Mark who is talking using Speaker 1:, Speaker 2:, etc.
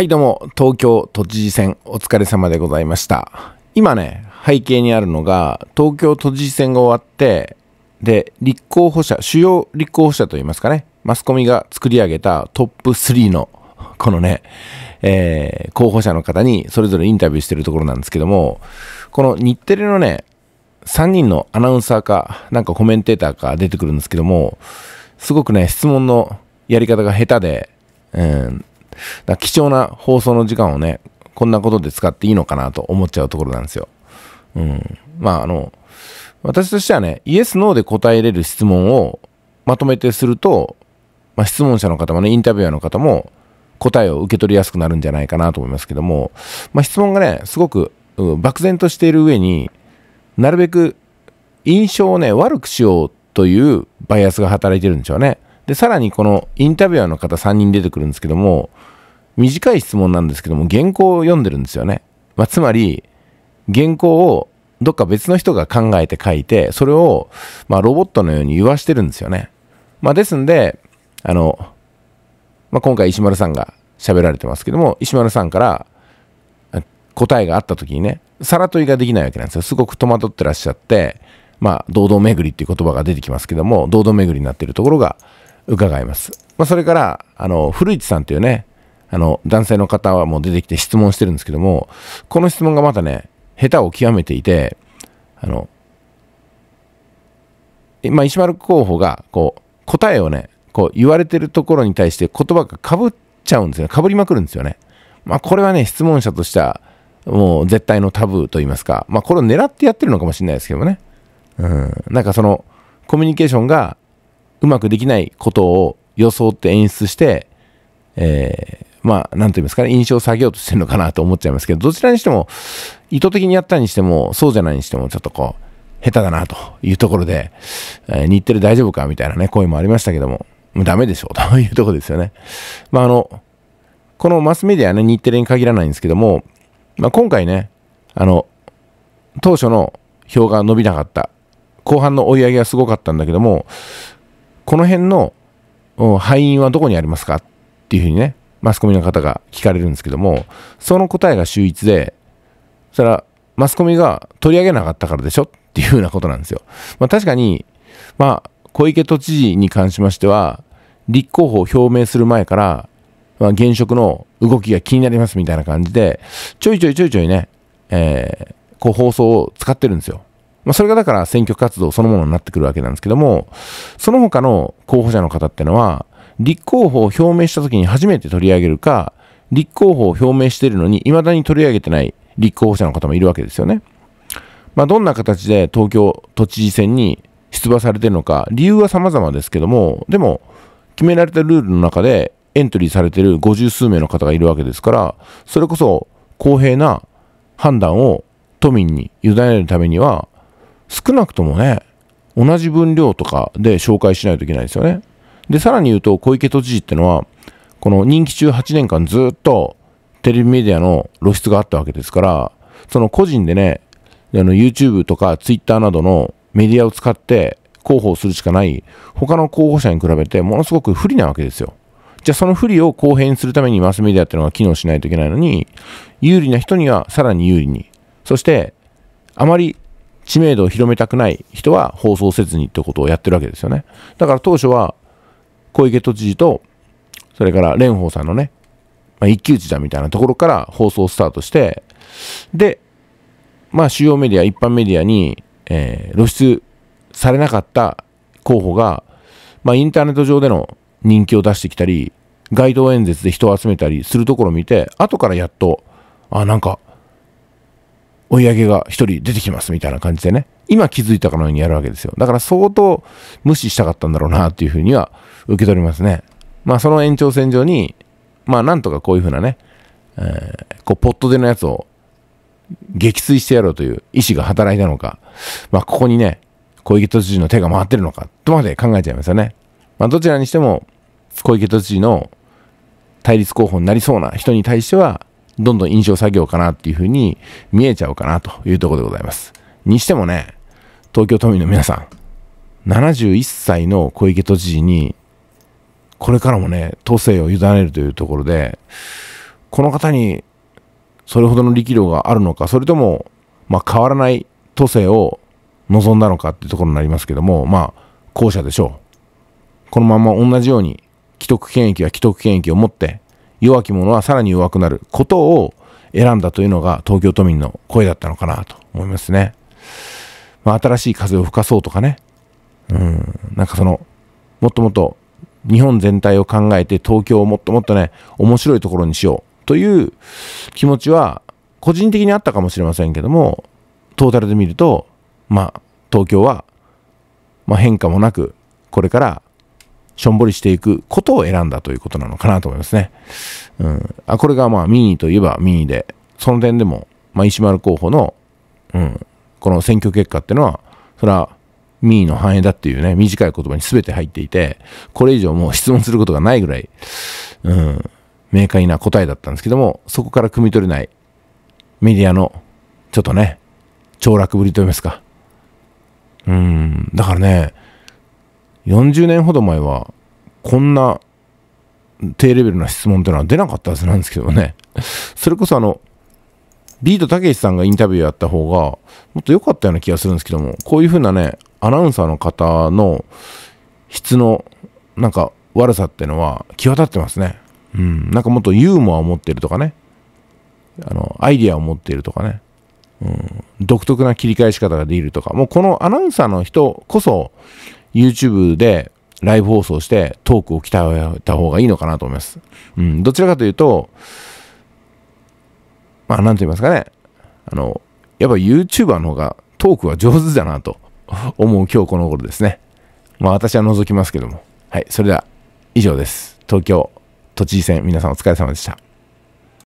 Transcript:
Speaker 1: はいどうも、東京都知事選お疲れ様でございました。今ね、背景にあるのが、東京都知事選が終わって、で、立候補者、主要立候補者といいますかね、マスコミが作り上げたトップ3の、このね、えー、候補者の方にそれぞれインタビューしてるところなんですけども、この日テレのね、3人のアナウンサーか、なんかコメンテーターか出てくるんですけども、すごくね、質問のやり方が下手で、うん、だ貴重な放送の時間をね、こんなことで使っていいのかなと思っちゃうところなんですよ。うん。まあ、あの、私としてはね、イエス、ノーで答えれる質問をまとめてすると、まあ、質問者の方もね、インタビュアーの方も答えを受け取りやすくなるんじゃないかなと思いますけども、まあ、質問がね、すごく、うん、漠然としている上に、なるべく印象をね、悪くしようというバイアスが働いてるんでしょうね。で、さらにこのインタビュアーの方3人出てくるんですけども、短い質問なんですけども、原稿を読んでるんですよね。まあ、つまり、原稿をどっか別の人が考えて書いて、それを、まロボットのように言わしてるんですよね。まあ、ですんで、あの、まあ、今回石丸さんが喋られてますけども、石丸さんから答えがあった時にね、皿問いができないわけなんですよ。すごく戸惑ってらっしゃって、まあ、堂々巡りっていう言葉が出てきますけども、堂々巡りになっているところが伺えます。まあ、それから、あの、古市さんというね、あの、男性の方はもう出てきて質問してるんですけども、この質問がまたね、下手を極めていて、あの、まあ、石丸候補が、こう、答えをね、こう、言われてるところに対して言葉がかぶっちゃうんですよ。かぶりまくるんですよね。まあ、これはね、質問者としては、もう絶対のタブーと言いますか、まあ、これを狙ってやってるのかもしれないですけどね。うん。なんかその、コミュニケーションがうまくできないことを予想って演出して、えー、まあ、なんと言いますかね、印象を下げようとしてるのかなと思っちゃいますけど、どちらにしても、意図的にやったにしても、そうじゃないにしても、ちょっとこう、下手だなというところで、えー、日テレ大丈夫かみたいなね、声もありましたけども、もうダメでしょうというところですよね。まあ、あの、このマスメディアね、日テレに限らないんですけども、まあ、今回ね、あの、当初の票が伸びなかった、後半の追い上げはすごかったんだけども、この辺の敗因はどこにありますかっていうふうにね、マスコミの方が聞かれるんですけども、その答えが秀逸で、それらマスコミが取り上げなかったからでしょっていうふうなことなんですよ。まあ、確かに、まあ、小池都知事に関しましては、立候補を表明する前から、まあ、現職の動きが気になりますみたいな感じで、ちょいちょいちょいちょいね、えー、こう放送を使ってるんですよ。まあ、それがだから選挙活動そのものになってくるわけなんですけども、その他の候補者の方ってのは、立候補を表明した時に初めて取り上げるか、立候補を表明しているのに、未だに取り上げてない立候補者の方もいるわけですよね。まあ、どんな形で東京都知事選に出馬されてるのか、理由は様々ですけども、でも、決められたルールの中でエントリーされてる50数名の方がいるわけですから、それこそ公平な判断を都民に委ねるためには、少なくともね、同じ分量とかで紹介しないといけないですよね。で、さらに言うと、小池都知事ってのは、この任期中8年間ずっとテレビメディアの露出があったわけですから、その個人でね、あの YouTube とか Twitter などのメディアを使って広報するしかない、他の候補者に比べてものすごく不利なわけですよ。じゃあその不利を公平にするためにマスメディアっていうのが機能しないといけないのに、有利な人にはさらに有利に、そしてあまり知名度を広めたくない人は放送せずにってことをやってるわけですよね。だから当初は小池都知事と、それから蓮舫さんのね、まあ、一騎打ちだみたいなところから放送スタートして、で、まあ主要メディア、一般メディアに、えー、露出されなかった候補が、まあインターネット上での人気を出してきたり、街頭演説で人を集めたりするところを見て、後からやっと、あ、なんか、追い上げが一人出てきますみたいな感じでね、今気づいたかのようにやるわけですよ。だから相当無視したかったんだろうなっていうふうには受け取りますね。まあその延長線上に、まあなんとかこういうふうなね、えー、こうポットでのやつを撃墜してやろうという意志が働いたのか、まあここにね、小池都知事の手が回ってるのか、とまで考えちゃいますよね。まあどちらにしても、小池都知事の対立候補になりそうな人に対しては、どんどん印象作業かなっていうふうに見えちゃうかなというところでございます。にしてもね、東京都民の皆さん、71歳の小池都知事に、これからもね、都政を委ねるというところで、この方にそれほどの力量があるのか、それとも、まあ、変わらない都政を望んだのかっていうところになりますけども、まあ、後者でしょう。このまま同じように、既得権益は既得権益を持って、弱き者はさらに弱くなることを選んだというのが東京都民の声だったのかなと思いますね。まあ、新しい風を吹かそうとかね、うん、なんかその、もっともっと日本全体を考えて東京をもっともっとね、面白いところにしようという気持ちは、個人的にあったかもしれませんけども、トータルで見ると、まあ、東京は、まあ、変化もなく、これからしょんぼりしていくことを選んだということなのかなと思いますね。うん、あこれがまあ民意といえば民意で、その点でも、まあ、石丸候補の、うん、この選挙結果ってのは、それは民意の反映だっていうね、短い言葉に全て入っていて、これ以上もう質問することがないぐらい、うん、明快な答えだったんですけども、そこから汲み取れないメディアの、ちょっとね、凋落ぶりと言いますか。うん、だからね、40年ほど前は、こんな低レベルな質問っていうのは出なかったはずなんですけどもね。それこそあの、ビートたけしさんがインタビューやった方が、もっと良かったような気がするんですけども、こういう風なね、アナウンサーの方の質の、なんか悪さってのは際立ってますね。うん。なんかもっとユーモアを持ってるとかね。あの、アイディアを持っているとかね。うん。独特な切り返し方ができるとか。もうこのアナウンサーの人こそ、YouTube でライブ放送してトークを鍛えた方がいいのかなと思います。うん。どちらかというと、まあ、なんと言いますかね、あの、やっぱ YouTuber の方がトークは上手だなと 思う今日この頃ですね。まあ、私は覗きますけども。はい、それでは以上です。東京都知事選皆さんお疲れ様でした。